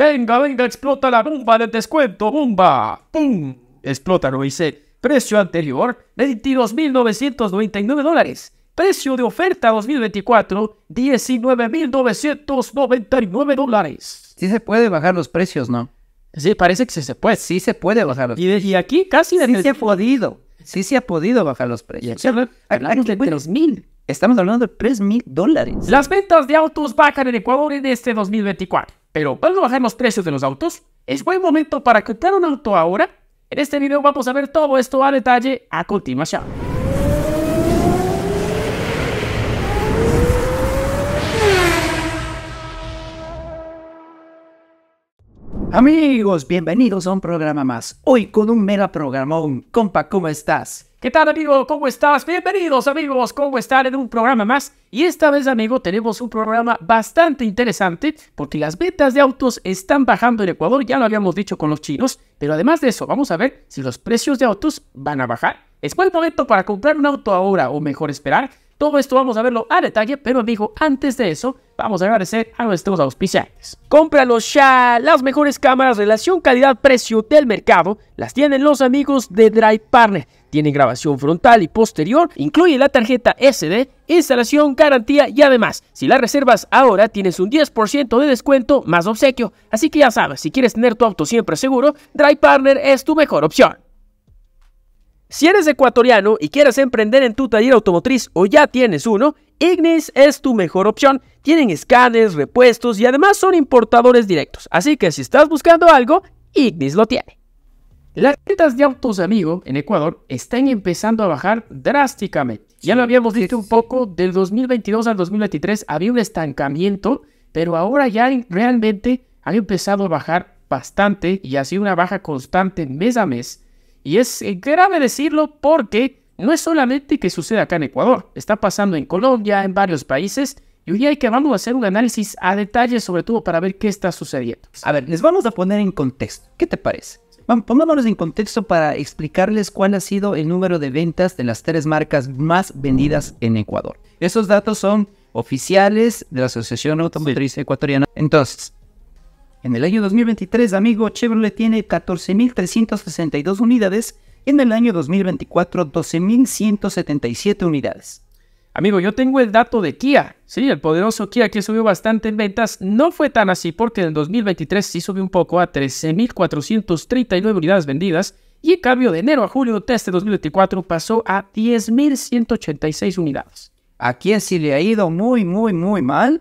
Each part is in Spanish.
Venga, venga, explota la bomba de descuento, bomba. ¡Pum! Explota, lo hice. Precio anterior, 22.999 dólares. Precio de oferta 2024, 19.999 dólares. Sí se puede bajar los precios, ¿no? Sí, parece que sí se puede. Sí se puede bajar los precios. Y, aquí casi... Sí se ha podido. Sí se ha podido bajar los precios. hablamos de 3.000. Estamos hablando de 3.000 dólares. Las ventas de autos bajan en Ecuador en este 2024. Pero van a bajar los precios de los autos. Es buen momento para comprar un auto ahora. En este video vamos a ver todo esto a detalle a continuación. Amigos, bienvenidos a un programa más. Hoy con un mega programón. Compa, ¿cómo estás? ¿Qué tal, amigo? ¿Cómo estás? Bienvenidos, amigos. ¿Cómo están en un programa más? Y esta vez, amigo, tenemos un programa bastante interesante porque las ventas de autos están bajando en Ecuador. Ya lo habíamos dicho con los chinos. Pero además de eso, vamos a ver si los precios de autos van a bajar. ¿Es buen momento para comprar un auto ahora o mejor esperar? Todo esto vamos a verlo a detalle, pero amigo, antes de eso, vamos a agradecer a nuestros auspiciantes. Cómpralos ya, las mejores cámaras, relación calidad-precio del mercado, las tienen los amigos de Drive Partner. Tienen grabación frontal y posterior, incluye la tarjeta SD, instalación, garantía y además, si la reservas ahora tienes un 10% de descuento más obsequio. Así que ya sabes, si quieres tener tu auto siempre seguro, Drive Partner es tu mejor opción. Si eres ecuatoriano y quieres emprender en tu taller automotriz o ya tienes uno, Ignis es tu mejor opción. Tienen escáneres, repuestos y además son importadores directos. Así que si estás buscando algo, Ignis lo tiene. Las ventas de autos amigo en Ecuador están empezando a bajar drásticamente. Ya lo habíamos dicho un poco, del 2022 al 2023 había un estancamiento, pero ahora ya realmente han empezado a bajar bastante y ha sido una baja constante mes a mes. Y es eh, grave decirlo porque no es solamente que sucede acá en Ecuador, está pasando en Colombia, en varios países. Y hoy hay que vamos a hacer un análisis a detalle, sobre todo para ver qué está sucediendo. A ver, les vamos a poner en contexto. ¿Qué te parece? Pongámonos en contexto para explicarles cuál ha sido el número de ventas de las tres marcas más vendidas en Ecuador. Esos datos son oficiales de la Asociación Automotriz Ecuatoriana. Entonces, en el año 2023, amigo, Chevrolet tiene 14.362 unidades en el año 2024 12.177 unidades. Amigo, yo tengo el dato de Kia. Sí, el poderoso Kia que subió bastante en ventas. No fue tan así porque en el 2023 sí subió un poco a 13.439 unidades vendidas. Y en cambio, de enero a julio de este 2024 pasó a 10.186 unidades. A Kia sí le ha ido muy, muy, muy mal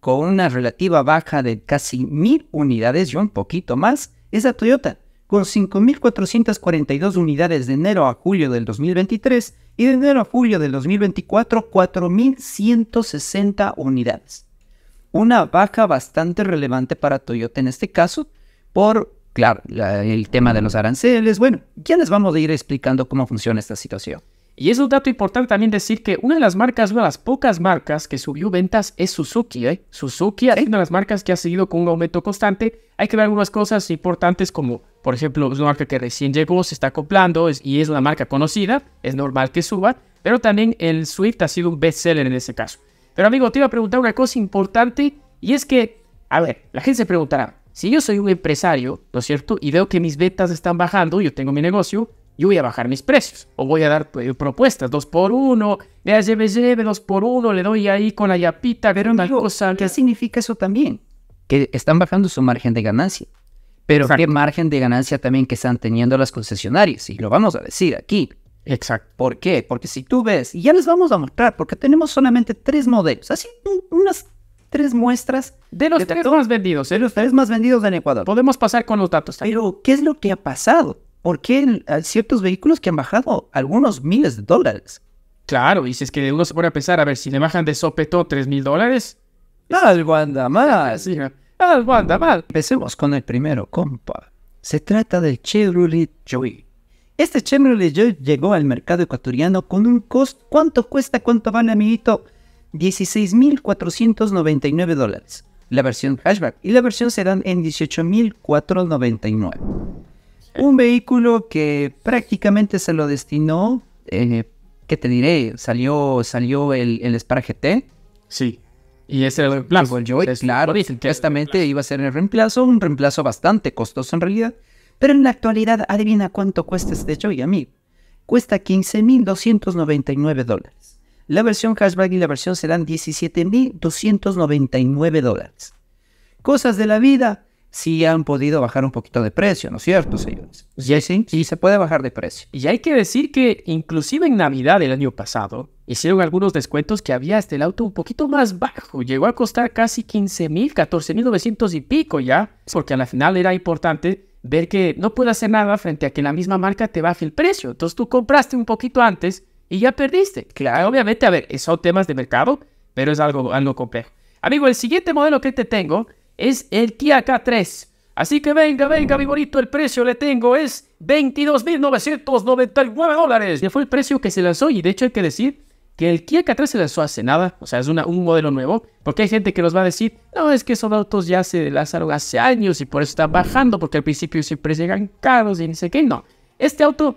con una relativa baja de casi mil unidades y un poquito más, es a Toyota, con 5.442 unidades de enero a julio del 2023 y de enero a julio del 2024 4.160 unidades. Una baja bastante relevante para Toyota en este caso por, claro, el tema de los aranceles. Bueno, ya les vamos a ir explicando cómo funciona esta situación. Y es un dato importante también decir que una de las marcas, una de las pocas marcas que subió ventas es Suzuki. ¿eh? Suzuki es una de las marcas que ha seguido con un aumento constante. Hay que ver algunas cosas importantes como, por ejemplo, es una marca que recién llegó, se está acoplando y es una marca conocida, es normal que suba, pero también el Swift ha sido un bestseller en ese caso. Pero amigo, te iba a preguntar una cosa importante y es que, a ver, la gente se preguntará, si yo soy un empresario, ¿no es cierto? Y veo que mis ventas están bajando, yo tengo mi negocio, yo voy a bajar mis precios o voy a dar eh, propuestas, dos por uno, me lleve, lleve, dos por uno, le doy ahí con la yapita, pero una cosa. ¿Qué significa eso también? Que están bajando su margen de ganancia. Pero qué margen de ganancia también que están teniendo las concesionarias, y lo vamos a decir aquí. Exacto. ¿Por qué? Porque si tú ves, y ya les vamos a mostrar, porque tenemos solamente tres modelos, así unas tres muestras. De los tres más vendidos. ¿eh? De los tres más vendidos en Ecuador. Podemos pasar con los datos. Pero, ¿qué es lo que ha pasado? ¿por qué hay ciertos vehículos que han bajado algunos miles de dólares? Claro, y si es que uno se pone a pensar, a ver, si le bajan de sopeto 3 mil dólares. Algo anda mal. Sí, algo anda mal. Empecemos con el primero, compa. Se trata del Chevrolet Joy. Este Chevrolet Joy llegó al mercado ecuatoriano con un costo. ¿Cuánto cuesta? ¿Cuánto vale, amiguito? 16.499 dólares. La versión hatchback y la versión serán en 18.499. Un vehículo que prácticamente se lo destinó, eh, ¿qué te diré? Salió, salió el, el Spar GT. Sí. Y ese era el reemplazo. El Joy, claro, justamente iba a ser el reemplazo, un reemplazo bastante costoso en realidad. Pero en la actualidad, adivina cuánto cuesta este Joy, amigo. Cuesta 15.299 dólares. La versión hashtag y la versión serán 17.299 dólares. Cosas de la vida, sí han podido bajar un poquito de precio, ¿no es cierto, señores? Sí, sí, sí se puede bajar de precio. Y hay que decir que inclusive en Navidad del año pasado hicieron algunos descuentos que había hasta el auto un poquito más bajo. Llegó a costar casi $15,000, mil, mil y pico ya, porque al la final era importante ver que no puedes hacer nada frente a que la misma marca te baje el precio. Entonces tú compraste un poquito antes y ya perdiste. Claro, obviamente, a ver, son temas de mercado, pero es algo, algo complejo. Amigo, el siguiente modelo que te tengo es el Kia K3. Así que venga, venga, mi bonito, el precio le tengo es 22.999 dólares. Ya fue el precio que se lanzó y de hecho hay que decir que el Kia K3 se lanzó hace nada, o sea, es un modelo nuevo, porque hay gente que nos va a decir, no, es que esos autos ya se lanzaron hace años y por eso están bajando, porque al principio siempre llegan caros y no sé qué, no. Este auto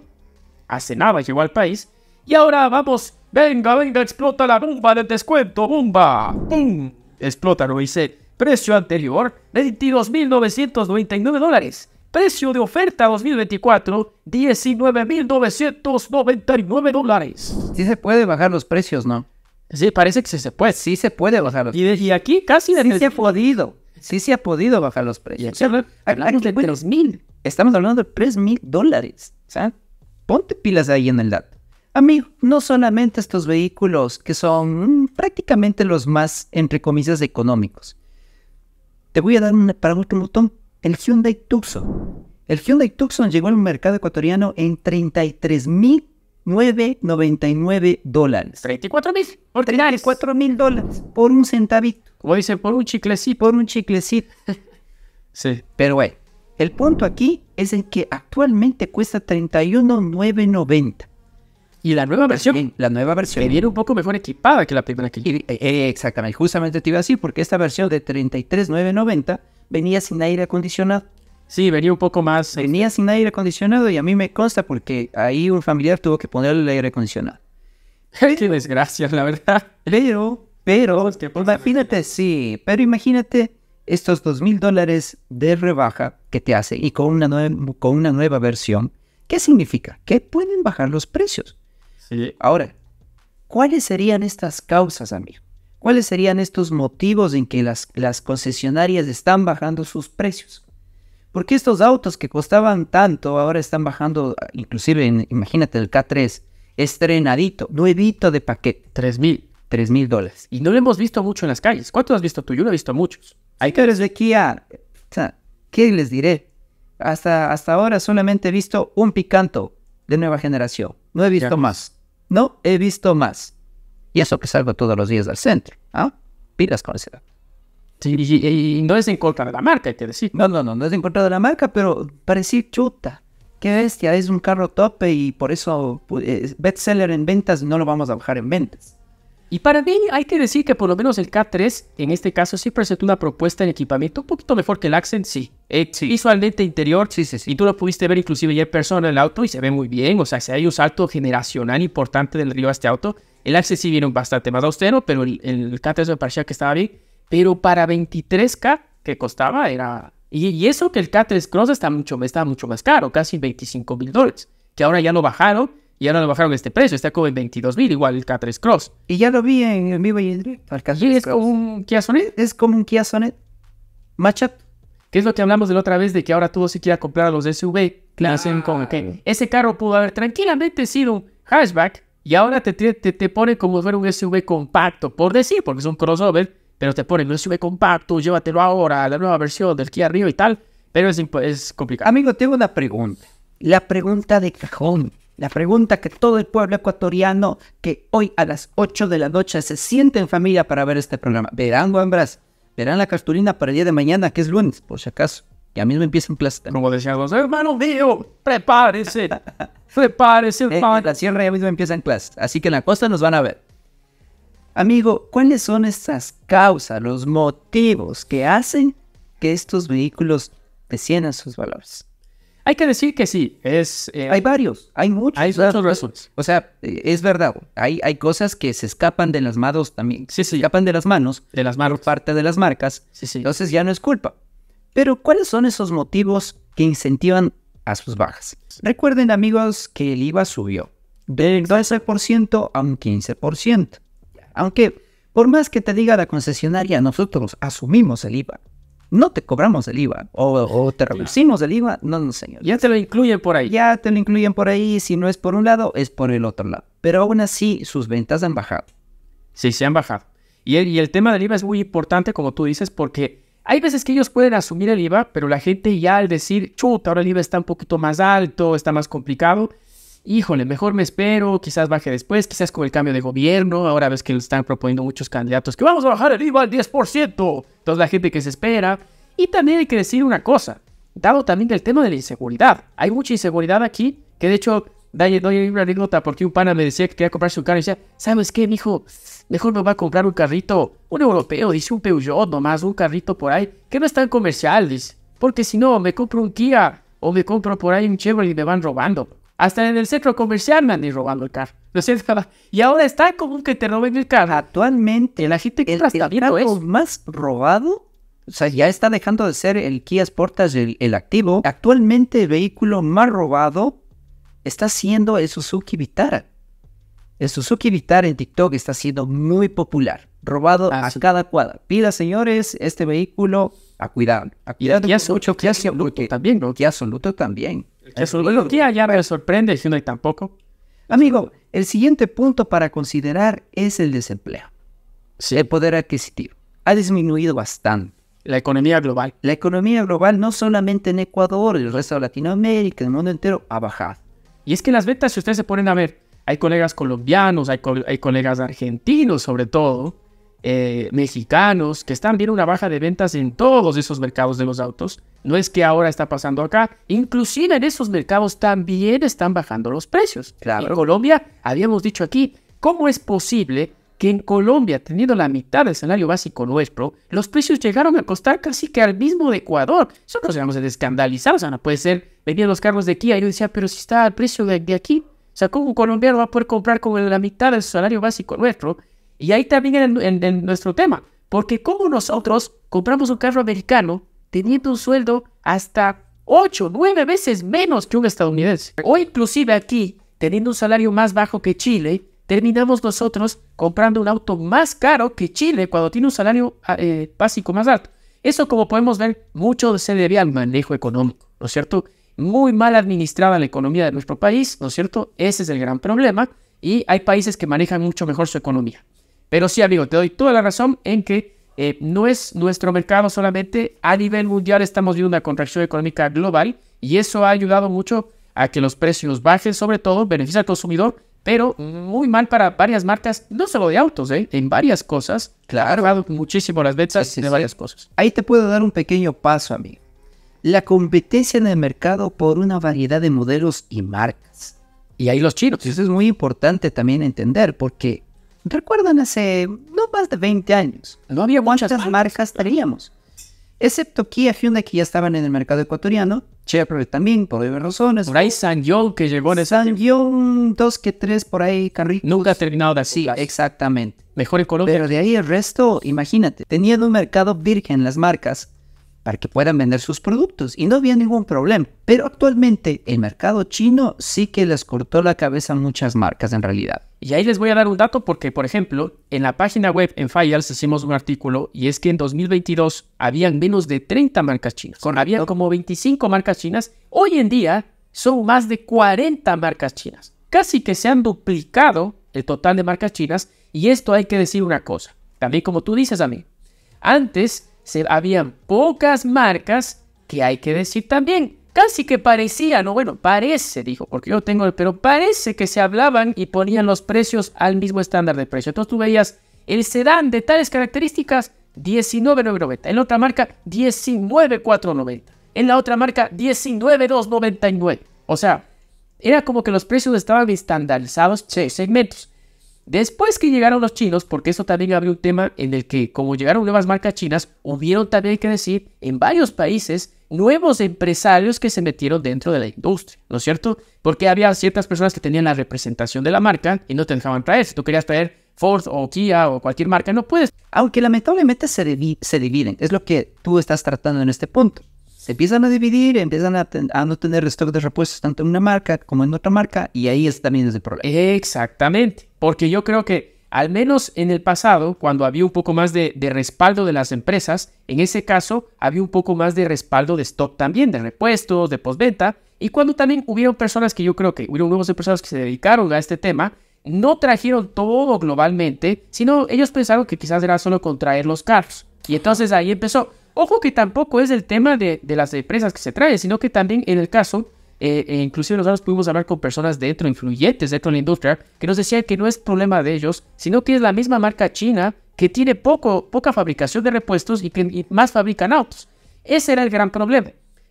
hace nada llegó al país y ahora vamos, venga, venga, explota la bomba del descuento, bomba, ¡pum! Explótalo, hice Precio anterior, 22.999 dólares. Precio de oferta 2024, 19.999 dólares. Sí se puede bajar los precios, ¿no? Sí, parece que sí se puede. Sí se puede bajar los precios. Y, aquí casi... Sí se ha podido. Sí se ha podido bajar los precios. hablamos de 3.000. Estamos hablando de 3.000 dólares. O sea, ponte pilas ahí en el dato. Amigo, no solamente estos vehículos que son mm, prácticamente los más, entre comillas, económicos te voy a dar un, para último botón, el Hyundai Tucson. El Hyundai Tucson llegó al mercado ecuatoriano en 33.999 dólares. 34 mil. Por 34 mil dólares. Por un centavito. Como dice, por un chiclecito. Por un chiclecito. sí. Pero bueno, el punto aquí es en que actualmente cuesta 31.990. Y la nueva versión, la nueva versión, viene un poco mejor equipada que la primera que eh, eh, Exactamente, justamente te iba a decir, porque esta versión de 33,990 venía sin aire acondicionado. Sí, venía un poco más. Este, venía sin aire acondicionado y a mí me consta porque ahí un familiar tuvo que ponerle el aire acondicionado. Qué desgracia, la verdad. Pero, pero, imagínate, sí, pero imagínate estos dos mil dólares de rebaja que te hacen y con una, con una nueva versión. ¿Qué significa? Que pueden bajar los precios. Ahora, ¿cuáles serían estas causas, amigo? ¿Cuáles serían estos motivos en que las, las concesionarias están bajando sus precios? Porque estos autos que costaban tanto ahora están bajando, inclusive, imagínate el K3, estrenadito, nuevito de paquete. 3 mil. 3 mil dólares. Y no lo hemos visto mucho en las calles. ¿Cuánto has visto tú? Yo lo he visto muchos. Hay carros de Kia. ¿Qué les diré? Hasta, hasta ahora solamente he visto un picanto de nueva generación no he visto más. No he visto más. Y eso que salgo todos los días del centro. ¿ah? Pilas con ese dato. Sí, y, no es en contra de la marca, hay que decir. No, no, no, no es en contra de la marca, pero parecía chuta. Qué bestia, es un carro tope y por eso eh, best seller en ventas no lo vamos a bajar en ventas. Y para mí hay que decir que por lo menos el K3 en este caso sí presentó una propuesta en equipamiento un poquito mejor que el Accent, sí. Eh, Visualmente interior, sí, sí, Y tú lo pudiste ver inclusive ya en persona en el auto y se ve muy bien. O sea, si hay un salto generacional importante del río a este auto. El Accent sí vino bastante más austero, pero el, el K3 me parecía que estaba bien. Pero para 23K que costaba era... Y, y eso que el K3 Cross está mucho, está mucho más caro, casi 25 mil dólares. Que ahora ya lo bajaron y ahora lo bajaron este precio, está como en 22 mil, igual el K3 Cross. Y ya lo vi en, el vivo y en directo. es como un Kia Sonet. Es como un Kia Sonet. Matchup. Que es lo que hablamos de la otra vez de que ahora todo se comprar a los SUV. con ah. ese carro pudo haber tranquilamente sido un hatchback y ahora te, pone te si como fuera un SUV compacto, por decir, porque es un crossover, pero te ponen un SUV compacto, llévatelo ahora a la nueva versión del Kia Rio y tal, pero es, es complicado. Amigo, tengo una pregunta. La pregunta de cajón. La pregunta que todo el pueblo ecuatoriano que hoy a las 8 de la noche se siente en familia para ver este programa, ¿verán Guambras? ¿Verán la cartulina para el día de mañana, que es lunes, por si acaso? Ya mismo empiezan clases. Como decía José, hermano mío, prepárese, prepárese. Eh, en la sierra ya mismo en clases, así que en la costa nos van a ver. Amigo, ¿cuáles son estas causas, los motivos que hacen que estos vehículos desciendan sus valores? Hay que decir que sí, es... Eh, hay varios, hay muchos. Hay razones. O sea, eh, es verdad, hay, hay cosas que se escapan de las manos también. Sí, sí. Se escapan de las manos. De las manos. parte de las marcas. Entonces ya no es culpa. Pero, ¿cuáles son esos motivos que incentivan a sus bajas? Recuerden, amigos, que el IVA subió del 12% a un 15%. Aunque, por más que te diga la concesionaria, nosotros asumimos el IVA no te cobramos el IVA o, te reducimos el IVA, no, no, señor. Ya te lo incluyen por ahí. Ya te lo incluyen por ahí, si no es por un lado, es por el otro lado. Pero aún así, sus ventas han bajado. Sí, se han bajado. Y el, y el tema del IVA es muy importante, como tú dices, porque hay veces que ellos pueden asumir el IVA, pero la gente ya al decir, chuta, ahora el IVA está un poquito más alto, está más complicado, híjole, mejor me espero, quizás baje después, quizás con el cambio de gobierno, ahora ves que lo están proponiendo muchos candidatos que vamos a bajar el IVA al 10%, entonces la gente que se espera. Y también hay que decir una cosa, dado también el tema de la inseguridad, hay mucha inseguridad aquí, que de hecho, doy, doy una anécdota porque un pana me decía que quería comprarse un carro y decía, ¿sabes qué, mijo? Mejor me va a comprar un carrito, un europeo, dice un Peugeot nomás, un carrito por ahí, que no es tan comercial, dice, porque si no, me compro un Kia o me compro por ahí un Chevrolet y me van robando. Hasta en el centro comercial me han ido robando el carro. Y ahora está común que te roben el carro. Actualmente, la gente el, el más robado, o sea, ya está dejando de ser el Kia Sportage el, activo. Actualmente, el vehículo más robado está siendo el Suzuki Vitara. El Suzuki Vitara en TikTok está siendo muy popular, robado ah, a cada cuadra. Pida, señores, este vehículo a cuidado. A cuidado. Y, a mucho, absoluto, también, ¿no? Y absoluto también es lo que allá me sorprende, si no hay tampoco. Amigo, el siguiente punto para considerar es el desempleo. Sí. El poder adquisitivo ha disminuido bastante. La economía global. La economía global, no solamente en Ecuador, el resto de Latinoamérica, el mundo entero, ha bajado. Y es que las ventas, si ustedes se ponen a ver, hay colegas colombianos, hay colegas argentinos sobre todo, eh, mexicanos, que están viendo una baja de ventas en todos esos mercados de los autos. No es que ahora está pasando acá. Inclusive en esos mercados también están bajando los precios. Claro. En Colombia, habíamos dicho aquí, ¿cómo es posible que en Colombia, teniendo la mitad del salario básico nuestro, los precios llegaron a costar casi que al mismo de Ecuador? Eso nos a de escandalizados. O sea, no puede ser, venían los carros de Kia y yo decía, pero si está al precio de, aquí. O sea, un colombiano va a poder comprar con la mitad del salario básico nuestro? Y ahí también en, nuestro tema, porque como nosotros compramos un carro americano teniendo un sueldo hasta 8, 9 veces menos que un estadounidense. O inclusive aquí, teniendo un salario más bajo que Chile, terminamos nosotros comprando un auto más caro que Chile cuando tiene un salario ah, eh, básico más alto. Eso, como podemos ver, mucho se debe al manejo económico, ¿no es cierto? Muy mal administrada la economía de nuestro país, ¿no es cierto? Ese es el gran problema y hay países que manejan mucho mejor su economía. Pero sí, amigo, te doy toda la razón en que eh, no es nuestro mercado solamente. A nivel mundial estamos viendo una contracción económica global y eso ha ayudado mucho a que los precios bajen, sobre todo beneficia al consumidor, pero muy mal para varias marcas, no solo de autos, ¿eh? en varias cosas. Claro. Ha muchísimo las ventas de varias cosas. Ahí te puedo dar un pequeño paso, amigo. La competencia en el mercado por una variedad de modelos y marcas. Y ahí los chinos. Eso es muy importante también entender, porque Recuerdan hace no más de 20 años, no había muchas marcas, marcas teníamos, excepto Kia Hyundai que ya estaban en el mercado ecuatoriano, Chevrolet también, por diversas razones. Por ahí que llegó en ese... dos que tres por ahí, Nunca ha terminado de así. Exactamente. Mejor el Colombia. Pero de ahí el resto, imagínate, teniendo un mercado virgen las marcas, para que puedan vender sus productos y no había ningún problema. Pero actualmente el mercado chino sí que les cortó la cabeza a muchas marcas en realidad. Y ahí les voy a dar un dato porque, por ejemplo, en la página web en Files hicimos un artículo y es que en 2022 habían menos de 30 marcas chinas. Había como 25 marcas chinas. Hoy en día son más de 40 marcas chinas. Casi que se han duplicado el total de marcas chinas y esto hay que decir una cosa. También como tú dices a mí, antes se, habían pocas marcas que hay que decir también. Casi que parecían, o bueno, parece, dijo, porque yo tengo pero parece que se hablaban y ponían los precios al mismo estándar de precio. Entonces tú veías el sedán de tales características, 19,990. En la otra marca, 19,490. En la otra marca, 19,299. O sea, era como que los precios estaban estandarizados, che, segmentos. Después que llegaron los chinos, porque eso también abrió un tema en el que como llegaron nuevas marcas chinas, hubieron también que decir en varios países nuevos empresarios que se metieron dentro de la industria, ¿no es cierto? Porque había ciertas personas que tenían la representación de la marca y no te dejaban traer. Si tú querías traer Ford o Kia o cualquier marca, no puedes. Aunque lamentablemente se, se dividen, es lo que tú estás tratando en este punto. Se empiezan a dividir, empiezan a, no tener stock de repuestos tanto en una marca como en otra marca y ahí también es el problema. Exactamente. Porque yo creo que, al menos en el pasado, cuando había un poco más de, respaldo de las empresas, en ese caso había un poco más de respaldo de stock también, de repuestos, de postventa. Y cuando también hubieron personas que yo creo que hubieron nuevos personas que se dedicaron a este tema, no trajeron todo globalmente, sino ellos pensaron que quizás era solo contraer los carros. Y entonces ahí empezó. Ojo que tampoco es el tema de, de las empresas que se trae, sino que también en el caso eh, e inclusive nosotros pudimos hablar con personas dentro, influyentes dentro de la industria, que nos decían que no es problema de ellos, sino que es la misma marca china que tiene poco, poca fabricación de repuestos y que más fabrican autos. Ese era el gran problema.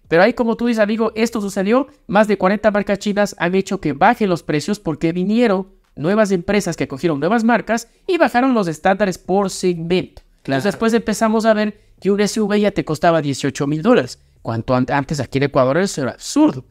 Pero ahí, como tú dices, amigo, esto sucedió. Más de 40 marcas chinas han hecho que bajen los precios porque vinieron nuevas empresas que cogieron nuevas marcas y bajaron los estándares por segmento. Entonces, después empezamos a ver que un SUV ya te costaba 18 mil dólares. Cuanto antes aquí en Ecuador eso era absurdo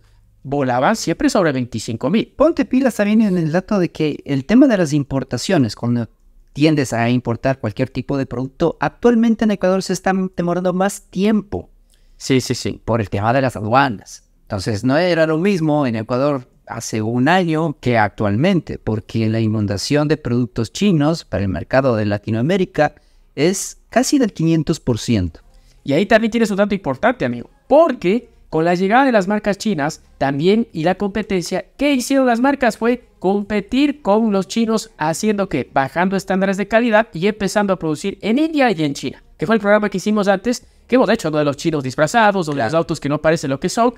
volaban siempre sobre 25 mil. Ponte pilas también en el dato de que el tema de las importaciones, cuando tiendes a importar cualquier tipo de producto, actualmente en Ecuador se está demorando más tiempo. Sí, sí, sí. Por el tema de las aduanas. Entonces, no era lo mismo en Ecuador hace un año que actualmente, porque la inundación de productos chinos para el mercado de Latinoamérica es casi del 500%. Y ahí también tienes un dato importante, amigo, porque con la llegada de las marcas chinas también y la competencia, ¿qué hicieron las marcas? Fue competir con los chinos haciendo que bajando estándares de calidad y empezando a producir en India y en China, que fue el programa que hicimos antes, que hemos hecho, de los chinos disfrazados o de los autos que no parecen lo que son,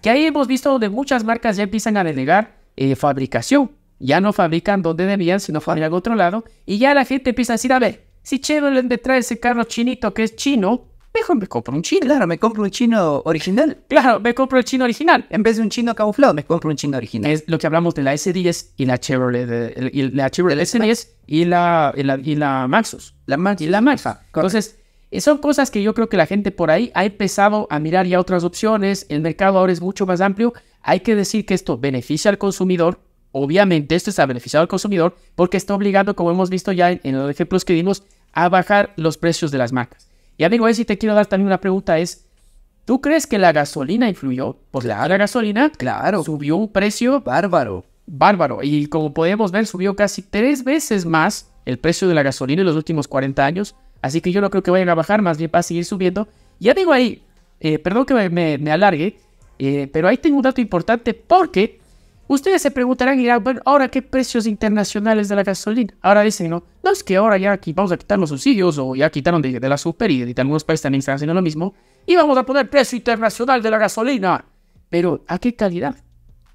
que ahí hemos visto donde muchas marcas ya empiezan a delegar eh, fabricación, ya no fabrican donde debían, sino fabrican a otro lado, y ya la gente empieza a decir, a ver, si chévere me trae ese carro chinito que es chino, Mejor me compro un chino. Claro, me compro un chino original. Claro, me compro el chino original. En vez de un chino camuflado, me compro un chino original. Es lo que hablamos de la S10 y la Chevrolet, y la Chevrolet S10 y la, y la, Maxus. La Maxus. Y la Maxus. Entonces, eh, son cosas que yo creo que la gente por ahí ha empezado a mirar ya otras opciones. El mercado ahora es mucho más amplio. Hay que decir que esto beneficia al consumidor. Obviamente esto está beneficiado al consumidor porque está obligado, como hemos visto ya en, el los ejemplos que vimos, a bajar los precios de las marcas. Y amigo, si te quiero dar también una pregunta es, ¿tú crees que la gasolina influyó? Pues la gasolina claro. subió un precio bárbaro. Bárbaro. Y como podemos ver, subió casi tres veces más el precio de la gasolina en los últimos 40 años. Así que yo no creo que vayan a bajar, más bien va a seguir subiendo. Y amigo, ahí, eh, perdón que me, alargue, eh, pero ahí tengo un dato importante porque Ustedes se preguntarán y dirán, bueno, ahora qué precios internacionales de la gasolina. Ahora dicen, no, no es que ahora ya aquí vamos a quitar los subsidios o ya quitaron de, de la super y de algunos países también están haciendo lo mismo y vamos a poner precio internacional de la gasolina. Pero ¿a qué calidad?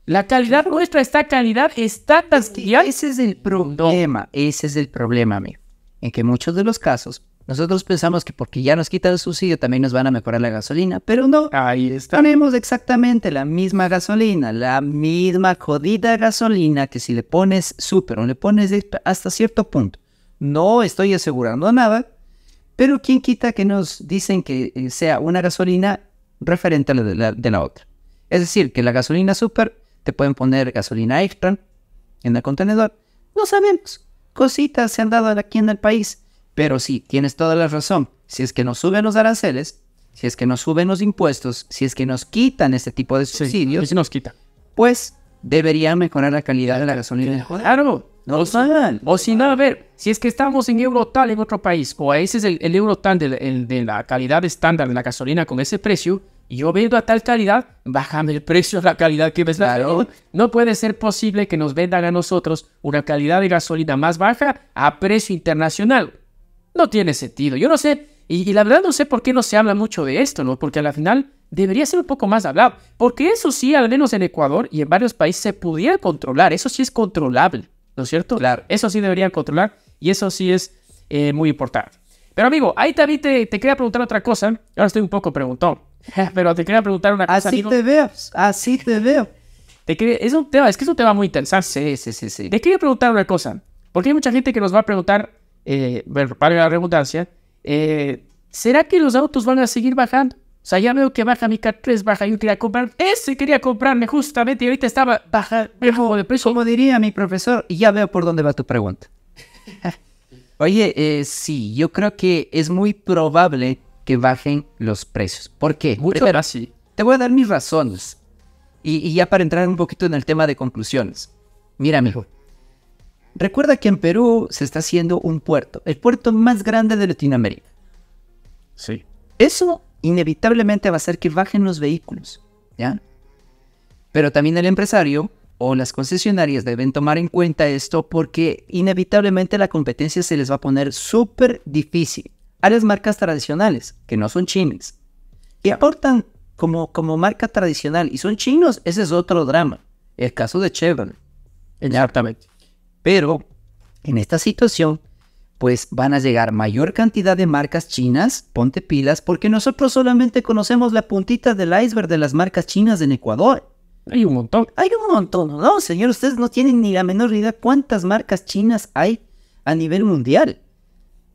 La calidad nuestra, esta calidad está tan... Ese es el problema, ese es el problema, amigo. En que muchos de los casos nosotros pensamos que porque ya nos quita el subsidio también nos van a mejorar la gasolina, pero no. Ahí está. Tenemos exactamente la misma gasolina, la misma jodida gasolina que si le pones súper o le pones hasta cierto punto. No estoy asegurando nada, pero quién quita que nos dicen que eh, sea una gasolina referente a la de la, de otra. Es decir, que la gasolina súper te pueden poner gasolina extra en el contenedor. No sabemos. Cositas se han dado aquí en el país. Pero sí, tienes toda la razón. Si es que nos suben los aranceles, si es que nos suben los impuestos, si es que nos quitan este tipo de subsidios, si nos quita. pues debería mejorar la calidad de la gasolina. Claro, no lo saben. O si no, a ver, si es que estamos en euro tal en otro país, o ese es el, euro tal de, la calidad estándar de la gasolina con ese precio, y yo vendo a tal calidad, bájame el precio a la calidad que ves. claro. No puede ser posible que nos vendan a nosotros una calidad de gasolina más baja a precio internacional no tiene sentido. Yo no sé, y, la verdad no sé por qué no se habla mucho de esto, ¿no? Porque al final debería ser un poco más hablado. Porque eso sí, al menos en Ecuador y en varios países se pudiera controlar. Eso sí es controlable, ¿no es cierto? Claro. Eso sí deberían controlar y eso sí es eh, muy importante. Pero amigo, ahí también te, te, quería preguntar otra cosa. Ahora estoy un poco preguntón. Pero te quería preguntar una cosa. Así te veo, así te veo. Te quería, es, un tema, es que es un tema muy interesante. Sí, sí, sí, sí. Te quería preguntar una cosa. Porque hay mucha gente que nos va a preguntar eh, para la redundancia, eh, ¿será que los autos van a seguir bajando? O sea, ya veo que baja mi car 3, baja, yo quería comprar, ese quería comprarme justamente y ahorita estaba baja juego de precio. Como diría mi profesor, ya veo por dónde va tu pregunta. Oye, eh, sí, yo creo que es muy probable que bajen los precios. ¿Por qué? así. Te voy a dar mis razones. Y, ya para entrar un poquito en el tema de conclusiones. Mira, mijo, Recuerda que en Perú se está haciendo un puerto, el puerto más grande de Latinoamérica. Sí. Eso inevitablemente va a hacer que bajen los vehículos, ¿ya? Pero también el empresario o las concesionarias deben tomar en cuenta esto porque inevitablemente la competencia se les va a poner súper difícil a las marcas tradicionales, que no son chinos y aportan como, como marca tradicional y son chinos, ese es otro drama. El caso de Chevron. Exactamente. Pero en esta situación, pues van a llegar mayor cantidad de marcas chinas, ponte pilas, porque nosotros solamente conocemos la puntita del iceberg de las marcas chinas en Ecuador. Hay un montón. Hay un montón, ¿no? Señor, ustedes no tienen ni la menor idea cuántas marcas chinas hay a nivel mundial.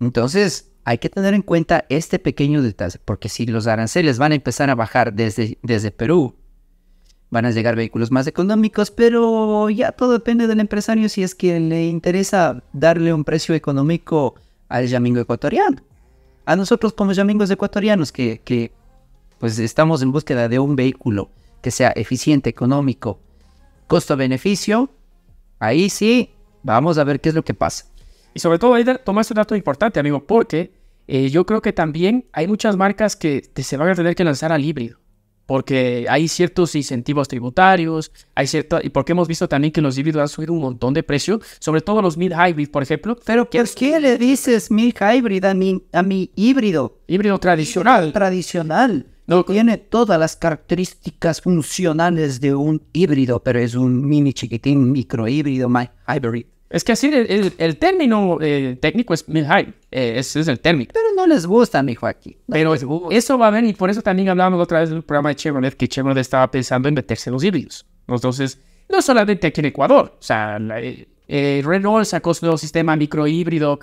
Entonces, hay que tener en cuenta este pequeño detalle, porque si los aranceles van a empezar a bajar desde, desde Perú, van a llegar vehículos más económicos, pero ya todo depende del empresario si es que le interesa darle un precio económico al Yamingo ecuatoriano. A nosotros como Yamingos ecuatorianos que, pues estamos en búsqueda de un vehículo que sea eficiente, económico, costo-beneficio, ahí sí, vamos a ver qué es lo que pasa. Y sobre todo, Aider, tomaste un dato importante, amigo, porque eh, yo creo que también hay muchas marcas que se van a tener que lanzar al híbrido porque hay ciertos incentivos tributarios, hay cierto, y porque hemos visto también que los híbridos han subido un montón de precio, sobre todo los mid-hybrid, por ejemplo. Pero qué le dices mid-hybrid a mi, a mi híbrido? Híbrido tradicional. tradicional. No, tiene todas las características funcionales de un híbrido, pero es un mini chiquitín, micro híbrido, my hybrid. Es que así el, término eh, técnico es Mihai, eh, ese es el término. Pero no les gusta, mi Joaquín. Pero eso va a venir, y por eso también hablábamos otra vez del programa de Chevrolet, que Chevrolet estaba pensando en meterse en los híbridos. Entonces, no solamente aquí en Ecuador, o sea, eh, eh, Renault sacó su nuevo sistema microhíbrido,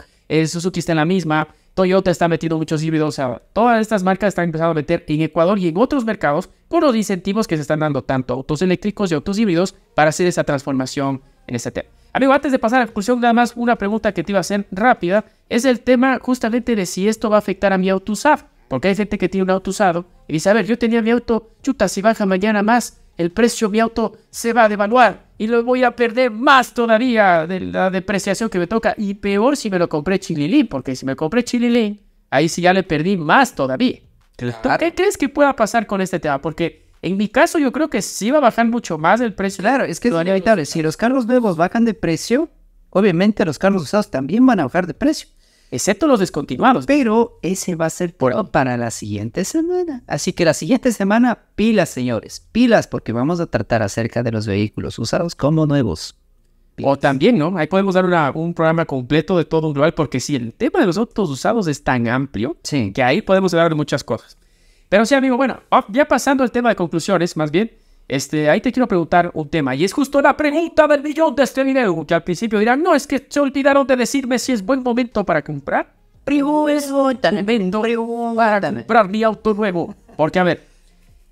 Suzuki está en la misma, Toyota está metiendo muchos híbridos, o sea, todas estas marcas están empezando a meter en Ecuador y en otros mercados por los incentivos que se están dando tanto autos eléctricos y autos híbridos para hacer esa transformación en este tema. Amigo, antes de pasar a la conclusión, nada más una pregunta que te iba a hacer rápida. Es el tema justamente de si esto va a afectar a mi auto usado. Porque hay gente que tiene un auto usado y dice, a ver, yo tenía mi auto, chuta, si baja mañana más, el precio de mi auto se va a devaluar y lo voy a perder más todavía de la depreciación que me toca. Y peor si me lo compré chililín, porque si me compré chililín, ahí sí ya le perdí más todavía. ¿Qué crees que pueda pasar con este tema? Porque en mi caso, yo creo que sí va a bajar mucho más el precio. Claro, es que es inevitable. Si los carros nuevos bajan de precio, obviamente los carros usados también van a bajar de precio. Excepto los descontinuados. Pero ese va a ser para la siguiente semana. Así que la siguiente semana, pilas, señores. Pilas, porque vamos a tratar acerca de los vehículos usados como nuevos. O también, ¿no? Ahí podemos dar un programa completo de todo un global, porque si el tema de los autos usados es tan amplio, que ahí podemos hablar de muchas cosas. Pero sí, amigo, bueno, ah, ya pasando al tema de conclusiones, más bien, este, ahí te quiero preguntar un tema. Y es justo la pregunta del millón de este video, que al principio dirán, no, es que se olvidaron de decirme si es buen momento para comprar. para comprar mi auto nuevo. Porque, a ver,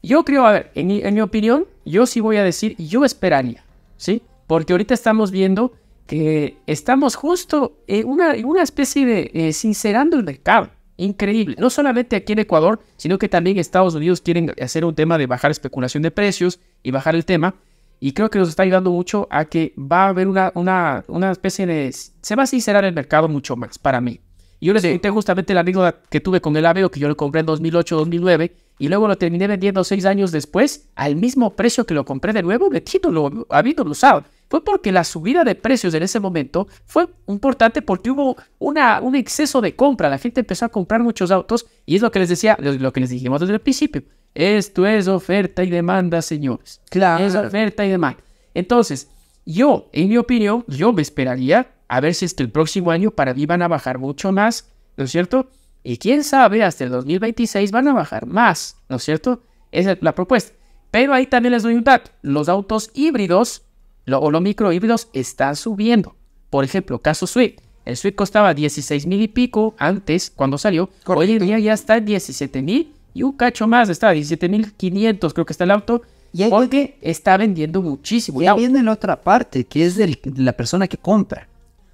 yo creo, a ver, en mi, opinión, yo sí voy a decir, yo esperaría, ¿sí? Porque ahorita estamos viendo que estamos justo en una, una especie de eh, sincerando el mercado increíble. No solamente aquí en Ecuador, sino que también Estados Unidos quieren hacer un tema de bajar especulación de precios y bajar el tema. Y creo que nos está ayudando mucho a que va a haber una, una, una especie de... Se va a sincerar el mercado mucho más para mí. Y yo les conté justamente la anécdota que tuve con el Aveo, que yo lo compré en 2008, 2009, y luego lo terminé vendiendo seis años después al mismo precio que lo compré de nuevo, metido, lo habido usado. Fue porque la subida de precios en ese momento fue importante porque hubo una, un exceso de compra. La gente empezó a comprar muchos autos y es lo que les decía, lo que les dijimos desde el principio. Esto es oferta y demanda, señores. Claro. Es oferta y demanda. Entonces, yo, en mi opinión, yo me esperaría a ver si hasta el próximo año para mí van a bajar mucho más, ¿no es cierto? Y quién sabe, hasta el 2026 van a bajar más, ¿no es cierto? Esa es la propuesta. Pero ahí también les doy un dato. Los autos híbridos o los microhíbridos están subiendo. Por ejemplo, caso Swift. El Swift costaba 16 mil y pico antes, cuando salió. Hoy en día ya está en 17 mil y un cacho más. Está 17 mil 500, creo que está el auto. Y ahí, porque está vendiendo muchísimo. Ya viene la otra parte, que es de la persona que compra.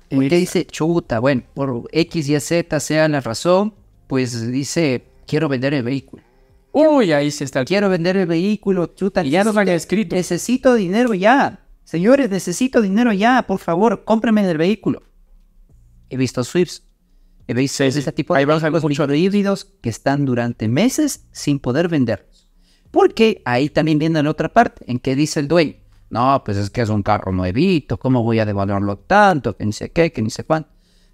que dice, chuta, bueno, por X, Y, Z sea la razón, pues dice, quiero vender el vehículo. Uy, ahí se está. Quiero vender el vehículo, chuta. ya lo han escrito. Necesito dinero ya. Señores, necesito dinero ya, por favor, cómprenme el vehículo. He visto Swifts. He visto ese tipo de híbridos que están durante meses sin poder venderlos. Porque ahí también viene la otra parte, en que dice el dueño, no, pues es que es un carro nuevito, ¿cómo voy a devaluarlo tanto? Que ni sé qué, que ni sé cuánto.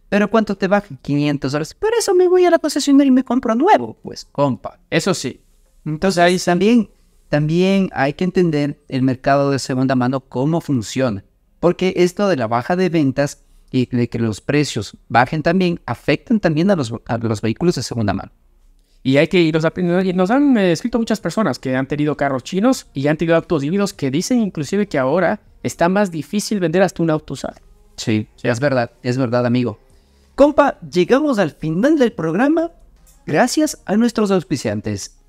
Pero ¿cuánto te baja? 500 dólares. Pero eso me voy a la concesionaria y me compro nuevo. Pues, compa. Eso sí. Entonces ahí también... También hay que entender el mercado de segunda mano cómo funciona, porque esto de la baja de ventas y de que los precios bajen también afectan también a los, vehículos de segunda mano. Y hay que irnos pues, nos, nos han eh, escrito muchas personas que han tenido carros chinos y han tenido autos híbridos que dicen inclusive que ahora está más difícil vender hasta un auto usado. sí, es verdad, es verdad, amigo. Compa, llegamos al final del programa gracias a nuestros auspiciantes.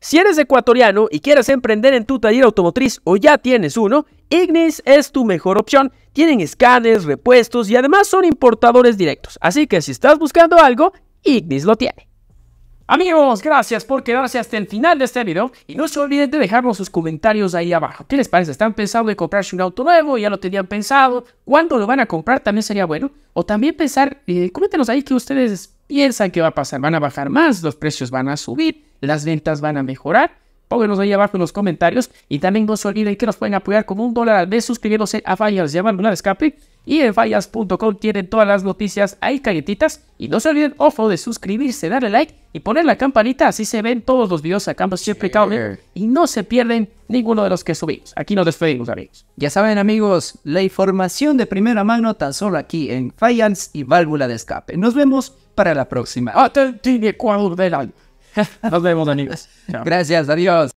Si eres ecuatoriano y quieres emprender en tu taller automotriz o ya tienes uno, Ignis es tu mejor opción. Tienen escáneres, repuestos y además son importadores directos. Así que si estás buscando algo, Ignis lo tiene. Amigos, gracias por quedarse hasta el final de este video y no se olviden de dejarnos sus comentarios ahí abajo. ¿Qué les parece? ¿Están pensando en comprarse un auto nuevo? ¿Ya lo tenían pensado? ¿Cuándo lo van a comprar? También sería bueno. O también pensar, eh, coméntenos ahí que ustedes piensan que va a pasar. ¿Van a bajar más? ¿Los precios van a subir? las ventas van a mejorar. Pónganos ahí abajo en los comentarios y también no se olviden que nos pueden apoyar con un dólar de mes suscribiéndose a Fallas válvula de escape. Y en fallas.com tienen todas las noticias ahí calletitas. Y no se olviden, ojo, de suscribirse, darle like y poner la campanita. Así se ven todos los videos acá siempre Y no se pierden ninguno de los que subimos. Aquí nos despedimos, amigos. Ya saben, amigos, la información de primera mano tan solo aquí en Fallas y Válvula de Escape. Nos vemos para la próxima. Atentín, Ecuador del nos vemos, amigos. Gracias, adiós.